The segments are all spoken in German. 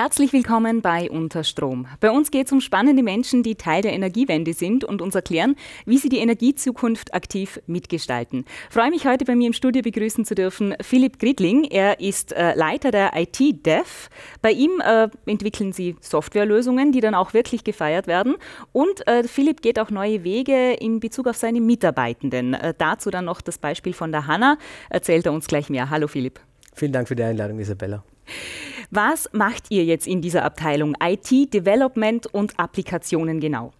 Herzlich willkommen bei Unterstrom. Bei uns geht es um spannende Menschen, die Teil der Energiewende sind und uns erklären, wie sie die Energiezukunft aktiv mitgestalten. Ich freue mich heute bei mir im Studio begrüßen zu dürfen Philipp Gridling. Er ist äh, Leiter der IT-Dev. Bei ihm äh, entwickeln sie Softwarelösungen, die dann auch wirklich gefeiert werden. Und äh, Philipp geht auch neue Wege in Bezug auf seine Mitarbeitenden. Äh, dazu dann noch das Beispiel von der Hanna. Erzählt er uns gleich mehr. Hallo Philipp. Vielen Dank für die Einladung, Isabella. Was macht ihr jetzt in dieser Abteilung IT, Development und Applikationen genau?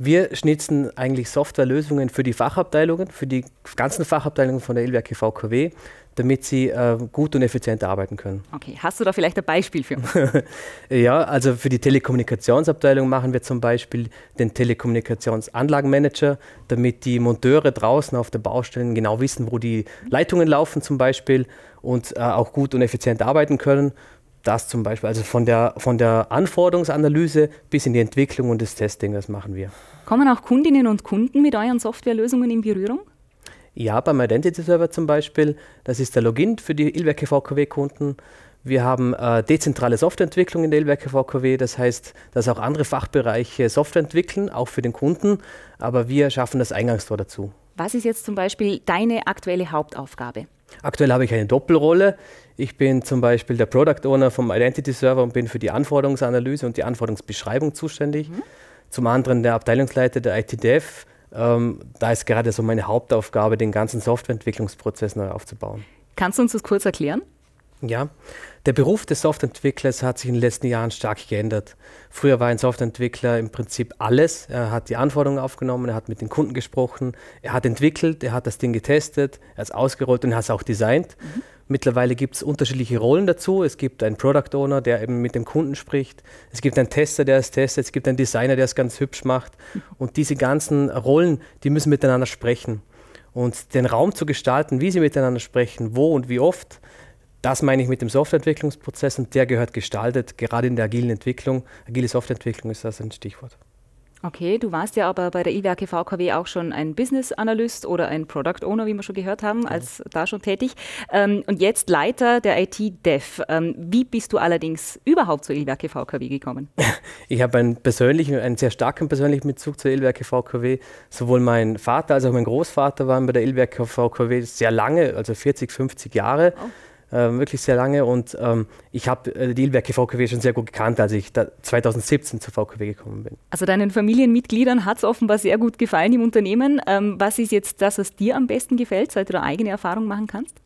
Wir schnitzen eigentlich Softwarelösungen für die Fachabteilungen, für die ganzen Fachabteilungen von der Ilwerke VKW, damit sie äh, gut und effizient arbeiten können. Okay, hast du da vielleicht ein Beispiel für uns? ja, also für die Telekommunikationsabteilung machen wir zum Beispiel den Telekommunikationsanlagenmanager, damit die Monteure draußen auf der Baustelle genau wissen, wo die Leitungen laufen zum Beispiel und äh, auch gut und effizient arbeiten können das zum Beispiel, also von der, von der Anforderungsanalyse bis in die Entwicklung und das Testing, das machen wir. Kommen auch Kundinnen und Kunden mit euren Softwarelösungen in Berührung? Ja, beim Identity Server zum Beispiel, das ist der Login für die Ilwerke VKW-Kunden. Wir haben äh, dezentrale Softwareentwicklung in der Ilwerke VKW, das heißt, dass auch andere Fachbereiche Software entwickeln, auch für den Kunden, aber wir schaffen das Eingangstor dazu. Was ist jetzt zum Beispiel deine aktuelle Hauptaufgabe? Aktuell habe ich eine Doppelrolle. Ich bin zum Beispiel der Product Owner vom Identity Server und bin für die Anforderungsanalyse und die Anforderungsbeschreibung zuständig. Mhm. Zum anderen der Abteilungsleiter der ITDEV. Ähm, da ist gerade so meine Hauptaufgabe, den ganzen Softwareentwicklungsprozess neu aufzubauen. Kannst du uns das kurz erklären? Ja, der Beruf des Softwareentwicklers hat sich in den letzten Jahren stark geändert. Früher war ein Softwareentwickler im Prinzip alles. Er hat die Anforderungen aufgenommen, er hat mit den Kunden gesprochen, er hat entwickelt, er hat das Ding getestet, er hat es ausgerollt und er hat es auch designt. Mhm. Mittlerweile gibt es unterschiedliche Rollen dazu. Es gibt einen Product Owner, der eben mit dem Kunden spricht. Es gibt einen Tester, der es testet. Es gibt einen Designer, der es ganz hübsch macht. Und diese ganzen Rollen, die müssen miteinander sprechen. Und den Raum zu gestalten, wie sie miteinander sprechen, wo und wie oft, das meine ich mit dem Softwareentwicklungsprozess und der gehört gestaltet. Gerade in der agilen Entwicklung, agile Softwareentwicklung ist das ein Stichwort. Okay, du warst ja aber bei der IWerke VKW auch schon ein Business Analyst oder ein Product Owner, wie wir schon gehört haben, ja. Genau. als da schon tätig. Ähm, und jetzt Leiter der IT Dev. Ähm, wie bist du allerdings überhaupt zur IWerke VKW gekommen? Ich habe einen persönlichen, einen sehr starken persönlichen Bezug zur IWerke VKW. Sowohl mein Vater als auch mein Großvater waren bei der IWerke VKW sehr lange, also 40, 50 Jahre. Oh ähm, wirklich sehr lange und ähm, ich habe äh, die Ilwerke VKW schon sehr gut gekannt, als ich 2017 zur VKW gekommen bin. Also deinen Familienmitgliedern hat es offenbar sehr gut gefallen im Unternehmen. Ähm, was ist jetzt das, was dir am besten gefällt, seit du da eigene Erfahrung machen kannst?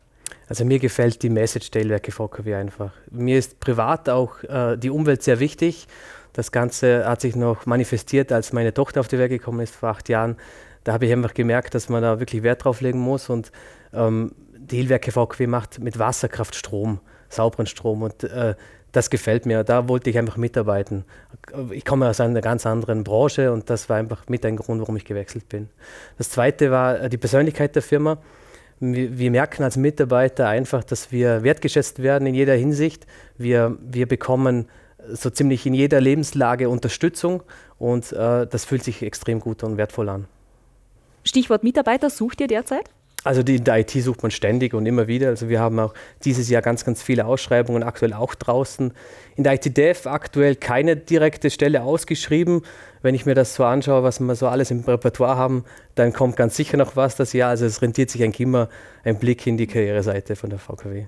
Also mir gefällt die Message der Ilwerke VKW einfach. Mir ist privat auch äh, die Umwelt sehr wichtig. Das Ganze hat sich noch manifestiert, als meine Tochter auf die Welt gekommen ist vor acht Jahren. Da habe ich einfach gemerkt, dass man da wirklich Wert drauf legen muss und ähm, die Hilwerke VKW macht mit Wasserkraft Strom, sauberen Strom und äh, das gefällt mir. Da wollte ich einfach mitarbeiten. Ich komme aus einer ganz anderen Branche und das war einfach mit ein Grund, warum ich gewechselt bin. Das zweite war äh, die Persönlichkeit der Firma. Wir, wir merken als Mitarbeiter einfach, dass wir wertgeschätzt werden in jeder Hinsicht. Wir, wir bekommen so ziemlich in jeder Lebenslage Unterstützung und äh, das fühlt sich extrem gut und wertvoll an. Stichwort Mitarbeiter, sucht ihr derzeit? Also die, in der IT sucht man ständig und immer wieder. Also wir haben auch dieses Jahr ganz, ganz viele Ausschreibungen aktuell auch draußen. In der IT-Dev aktuell keine direkte Stelle ausgeschrieben. Wenn ich mir das so anschaue, was wir so alles im Repertoire haben, dann kommt ganz sicher noch was das Jahr. Also es rentiert sich eigentlich immer ein Blick in die Karriereseite von der VKW.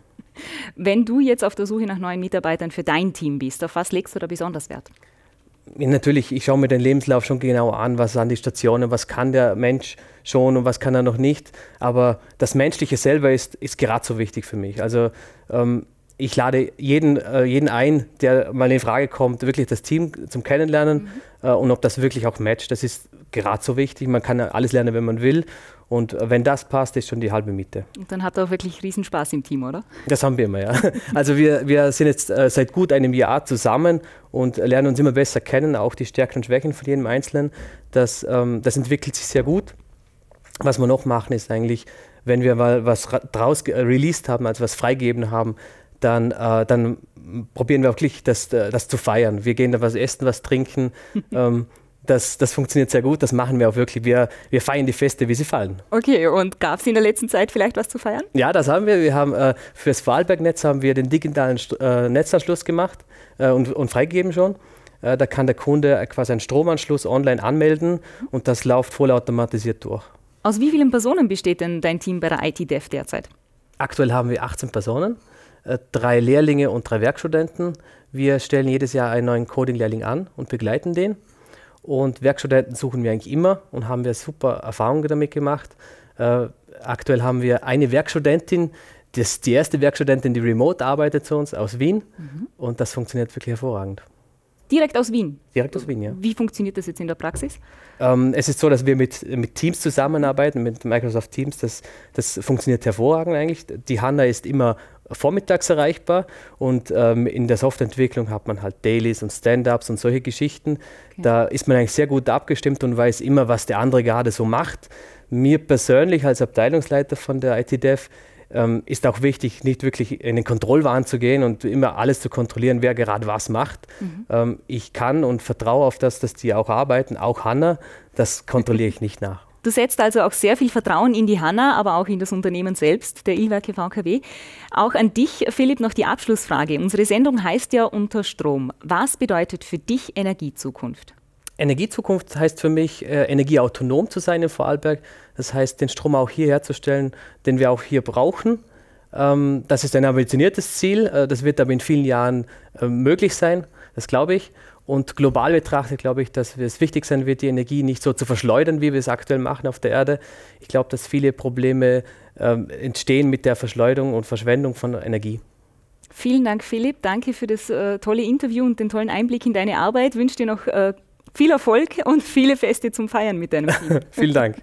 Wenn du jetzt auf der Suche nach neuen Mitarbeitern für dein Team bist, auf was legst du da besonders Wert? natürlich, ich schaue mir den Lebenslauf schon genau an, was sind die Stationen, was kann der Mensch schon und was kann er noch nicht. Aber das Menschliche selber ist, ist gerade so wichtig für mich. Also ähm, ich lade jeden, äh, jeden ein, der mal in Frage kommt, wirklich das Team zum Kennenlernen mhm. äh, und ob das wirklich auch matcht. Das ist gerade so wichtig. Man kann alles lernen, wenn man will. Und äh, wenn das passt, ist schon die halbe Miete. Und dann hat er auch wirklich Riesenspaß im Team, oder? Das haben wir immer, ja. Also wir, wir sind jetzt äh, seit gut einem Jahr zusammen und lernen uns immer besser kennen, auch die Stärken und Schwächen von jedem Einzelnen. Das, ähm, das entwickelt sich sehr gut. Was wir noch machen, ist eigentlich, wenn wir mal was draus released haben, also was freigegeben haben, dann, äh, dann probieren wir wirklich, das, äh, das zu feiern. Wir gehen da was essen, was trinken. ähm, das, das funktioniert sehr gut, das machen wir auch wirklich. Wir, wir feiern die Feste, wie sie fallen. Okay, und gab es in der letzten Zeit vielleicht was zu feiern? Ja, das haben wir. Wir haben äh, fürs Vorarlberg-Netz haben wir den digitalen St äh, Netzanschluss gemacht äh, und, und freigegeben schon. Äh, da kann der Kunde quasi einen Stromanschluss online anmelden und das läuft vollautomatisiert durch. Aus wie vielen Personen besteht denn dein Team bei der IT-Dev derzeit? Aktuell haben wir 18 Personen, äh, drei Lehrlinge und drei Werkstudenten. Wir stellen jedes Jahr einen neuen Coding-Lehrling an und begleiten den. Und Werkstudenten suchen wir eigentlich immer und haben wir super Erfahrungen damit gemacht. Äh, aktuell haben wir eine Werkstudentin, das, die erste Werkstudentin, die remote arbeitet zu uns aus Wien. Mhm. Und das funktioniert wirklich hervorragend. Direkt aus Wien? Direkt aus Wien, ja. Wie funktioniert das jetzt in der Praxis? Ähm, es ist so, dass wir mit, mit Teams zusammenarbeiten, mit Microsoft Teams. Das, das funktioniert hervorragend eigentlich. Die Hanna ist immer vormittags erreichbar und ähm, in der Softwareentwicklung hat man halt Dailies und Stand-ups und solche Geschichten. Okay. Da ist man eigentlich sehr gut abgestimmt und weiß immer, was der andere gerade so macht. Mir persönlich als Abteilungsleiter von der IT-Dev ähm, ist auch wichtig, nicht wirklich in den Kontrollwahn zu gehen und immer alles zu kontrollieren, wer gerade was macht. Mhm. Ähm, ich kann und vertraue auf das, dass die auch arbeiten, auch Hanna, das kontrolliere ich nicht nach. Du setzt also auch sehr viel Vertrauen in die Hanna, aber auch in das Unternehmen selbst, der Ilwerke VKW. Auch an dich, Philipp, noch die Abschlussfrage. Unsere Sendung heißt ja Unter Strom. Was bedeutet für dich Energiezukunft? Energiezukunft heißt für mich, äh, energieautonom zu sein in Vorarlberg. Das heißt, den Strom auch hier herzustellen, den wir auch hier brauchen. Ähm, das ist ein ambitioniertes Ziel. Äh, das wird aber in vielen Jahren äh, möglich sein. Das glaube ich. Und global betrachtet glaube ich, dass es wichtig sein wird, die Energie nicht so zu verschleudern, wie wir es aktuell machen auf der Erde. Ich glaube, dass viele Probleme ähm, entstehen mit der Verschleudung und Verschwendung von Energie. Vielen Dank, Philipp. Danke für das äh, tolle Interview und den tollen Einblick in deine Arbeit. Ich wünsche dir noch äh, viel Erfolg und viele Feste zum Feiern mit deinem Team. Vielen Dank.